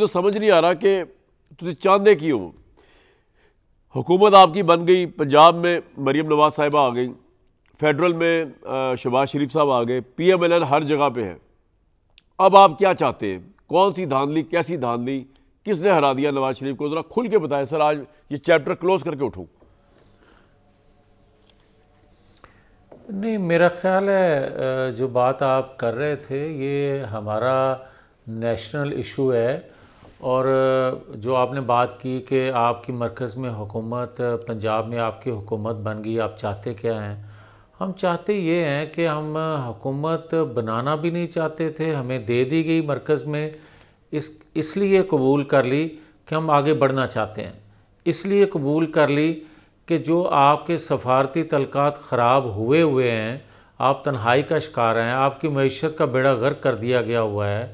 तो समझ नहीं आ रहा कि तुझे चाहते की हो हुकूमत आपकी बन गई पंजाब में मरीम नवाज साहिबा आ गई फेडरल में शहबाज शरीफ साहब आ गए पी एम एल एन हर जगह पे है अब आप क्या चाहते हैं कौन सी धांधली कैसी धांधली किसने हरा दिया नवाज शरीफ को ज़रा खुल के बताएं सर आज ये चैप्टर क्लोज करके उठो नहीं मेरा ख्याल है जो बात आप कर रहे थे ये हमारा नेशनल इशू है और जो आपने बात की कि आपकी मरकज़ में हुकूमत पंजाब में आपकी हुकूमत बन गई आप चाहते क्या हैं हम चाहते ये हैं कि हम हुकूमत बनाना भी नहीं चाहते थे हमें दे दी गई मरकज़ में इस इसलिए कबूल कर ली कि हम आगे बढ़ना चाहते हैं इसलिए कबूल कर ली कि जो आपके सफारती तलक़ात ख़राब हुए हुए हैं आप तन्हाई का शिकार हैं आपकी मीशत का बेड़ा गर्क कर दिया गया हुआ है